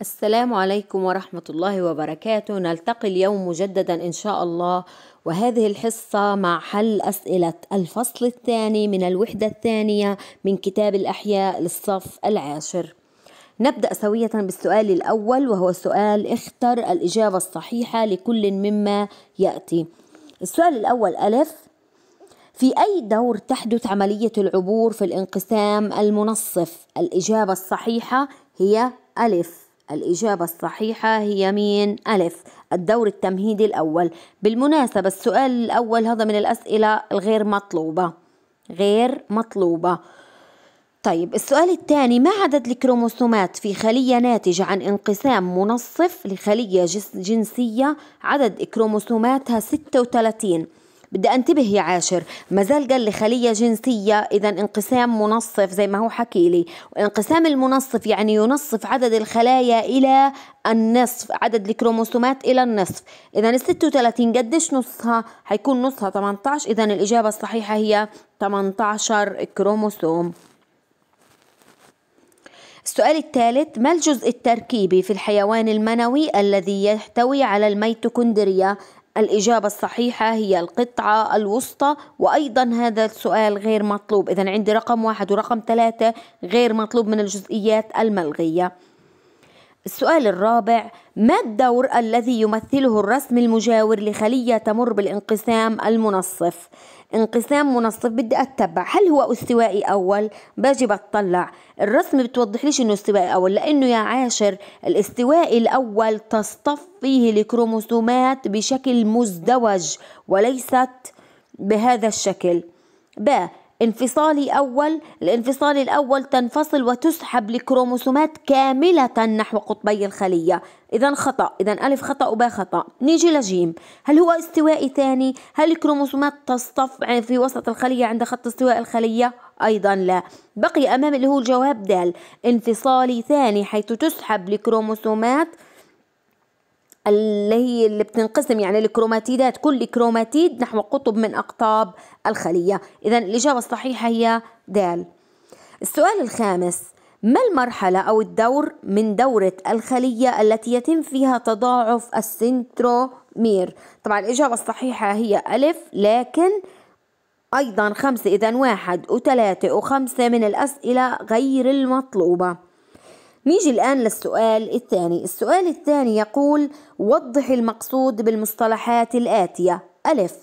السلام عليكم ورحمة الله وبركاته نلتقي اليوم مجددا إن شاء الله وهذه الحصة مع حل أسئلة الفصل الثاني من الوحدة الثانية من كتاب الأحياء للصف العاشر نبدأ سوية بالسؤال الأول وهو سؤال اختر الإجابة الصحيحة لكل مما يأتي السؤال الأول ألف في أي دور تحدث عملية العبور في الانقسام المنصف؟ الإجابة الصحيحة هي ألف الإجابة الصحيحة هي مين؟ ألف الدور التمهيدي الأول بالمناسبة السؤال الأول هذا من الأسئلة الغير مطلوبة غير مطلوبة طيب السؤال الثاني ما عدد الكروموسومات في خلية ناتجة عن انقسام منصف لخلية جنسية عدد كروموسوماتها 36 بدي انتبه يا عاشر ما زال قال لي خليه جنسيه اذا انقسام منصف زي ما هو حكي لي انقسام المنصف يعني ينصف عدد الخلايا الى النصف عدد الكروموسومات الى النصف اذا ال 36 قديش نصها حيكون نصها 18 اذا الاجابه الصحيحه هي 18 كروموسوم السؤال الثالث ما الجزء التركيبي في الحيوان المنوي الذي يحتوي على الميتوكوندريا الإجابة الصحيحة هي القطعة الوسطى وأيضا هذا السؤال غير مطلوب إذا عندي رقم واحد ورقم ثلاثة غير مطلوب من الجزئيات الملغية السؤال الرابع ما الدور الذي يمثله الرسم المجاور لخلية تمر بالانقسام المنصف انقسام منصف بدي اتبع هل هو استوائي اول باجي بطلع الرسم بتوضح ليش انه استوائي اول لانه يا عاشر الاستوائي الاول تصطف فيه الكروموسومات بشكل مزدوج وليست بهذا الشكل ب انفصالي أول الانفصال الأول تنفصل وتسحب الكروموسومات كاملة نحو قطبي الخلية إذا خطأ إذا ألف خطأ وباء خطأ نيجي لجيم هل هو استوائي ثاني هل الكروموسومات تصطف في وسط الخلية عند خط استواء الخلية أيضا لا بقي أمام اللي هو الجواب دال انفصالي ثاني حيث تسحب الكروموسومات اللي هي اللي بتنقسم يعني الكروماتيدات كل كروماتيد نحو قطب من أقطاب الخلية إذا الإجابة الصحيحة هي د السؤال الخامس ما المرحلة أو الدور من دورة الخلية التي يتم فيها تضاعف السنترومير طبعا الإجابة الصحيحة هي ألف لكن أيضا خمسة إذا واحد وثلاثة وخمسة من الأسئلة غير المطلوبة نيجي الآن للسؤال الثاني السؤال الثاني يقول وضح المقصود بالمصطلحات الآتية ألف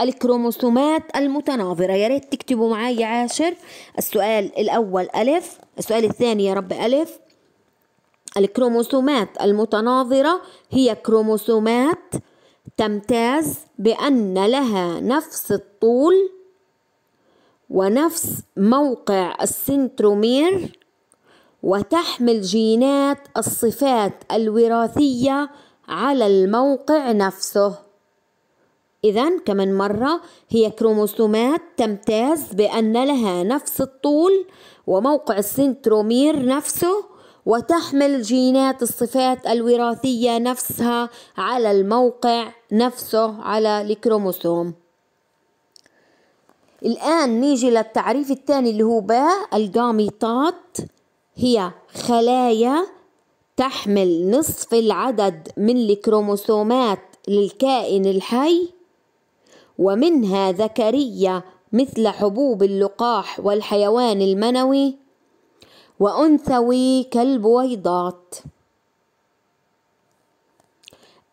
الكروموسومات المتناظرة يا ريت تكتبوا معي عاشر السؤال الأول ألف السؤال الثاني يا رب ألف الكروموسومات المتناظرة هي كروموسومات تمتاز بأن لها نفس الطول ونفس موقع السنترومير وتحمل جينات الصفات الوراثية على الموقع نفسه إذا كمان مرة هي كروموسومات تمتاز بأن لها نفس الطول وموقع السنترومير نفسه وتحمل جينات الصفات الوراثية نفسها على الموقع نفسه على الكروموسوم الآن نيجي للتعريف الثاني اللي هو باء الجاميطات هي خلايا تحمل نصف العدد من الكروموسومات للكائن الحي ومنها ذكرية مثل حبوب اللقاح والحيوان المنوي وأنثوي كالبويضات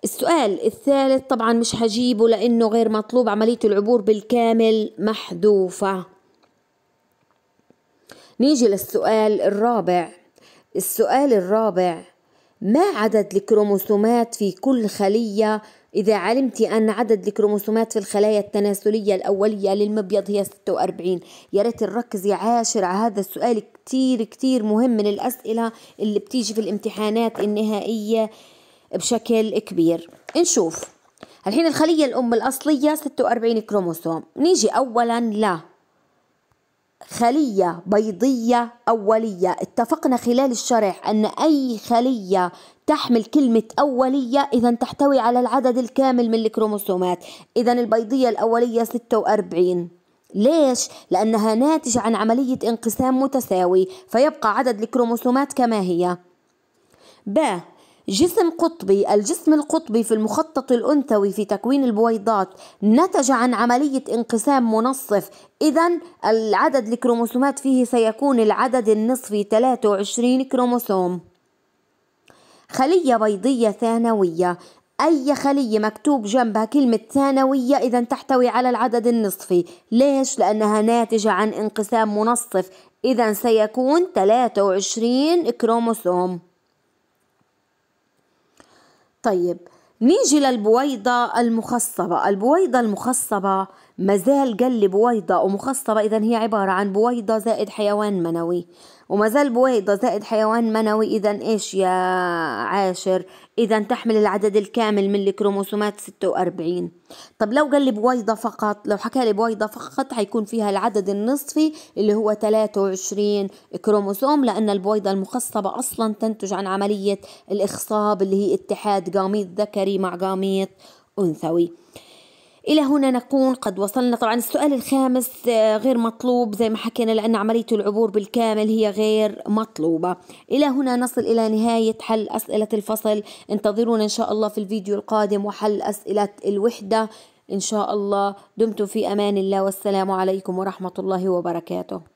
السؤال الثالث طبعا مش هجيبه لأنه غير مطلوب عملية العبور بالكامل محذوفة نيجي للسؤال الرابع السؤال الرابع ما عدد الكروموسومات في كل خلية إذا علمت أن عدد الكروموسومات في الخلايا التناسلية الأولية للمبيض هي 46 يا ريت نركز يا عاشر على هذا السؤال كتير كتير مهم من الأسئلة اللي بتيجي في الامتحانات النهائية بشكل كبير نشوف الحين الخلية الأم الأصلية 46 كروموسوم نيجي أولا لا خلية بيضية أولية اتفقنا خلال الشرح أن أي خلية تحمل كلمة أولية إذا تحتوي على العدد الكامل من الكروموسومات إذا البيضية الأولية 46 ليش؟ لأنها ناتجة عن عملية انقسام متساوي فيبقى عدد الكروموسومات كما هي ب جسم قطبي الجسم القطبي في المخطط الأنثوي في تكوين البويضات نتج عن عملية انقسام منصف إذا العدد الكروموسومات فيه سيكون العدد النصفي 23 كروموسوم خلية بيضية ثانوية أي خلية مكتوب جنبها كلمة ثانوية إذا تحتوي على العدد النصفي ليش؟ لأنها ناتجة عن انقسام منصف إذا سيكون 23 كروموسوم طيب نيجي للبويضة المخصبة البويضة المخصبة مازال قال لي بويضة ومخصبة إذا هي عبارة عن بويضة زائد حيوان منوي ومازال بويضة زائد حيوان منوي إذا إيش يا عاشر إذا تحمل العدد الكامل من الكروموسومات 46 طب لو قال لي بويضة فقط لو حكى لي بويضة فقط حيكون فيها العدد النصفي اللي هو 23 كروموسوم لأن البويضة المخصبة أصلا تنتج عن عملية الإخصاب اللي هي اتحاد قاميط ذكري مع قاميط أنثوي إلى هنا نكون قد وصلنا طبعا السؤال الخامس آه، غير مطلوب زي ما حكينا لأن عملية العبور بالكامل هي غير مطلوبة إلى هنا نصل إلى نهاية حل أسئلة الفصل انتظرونا إن شاء الله في الفيديو القادم وحل أسئلة الوحدة إن شاء الله دمتم في أمان الله والسلام عليكم ورحمة الله وبركاته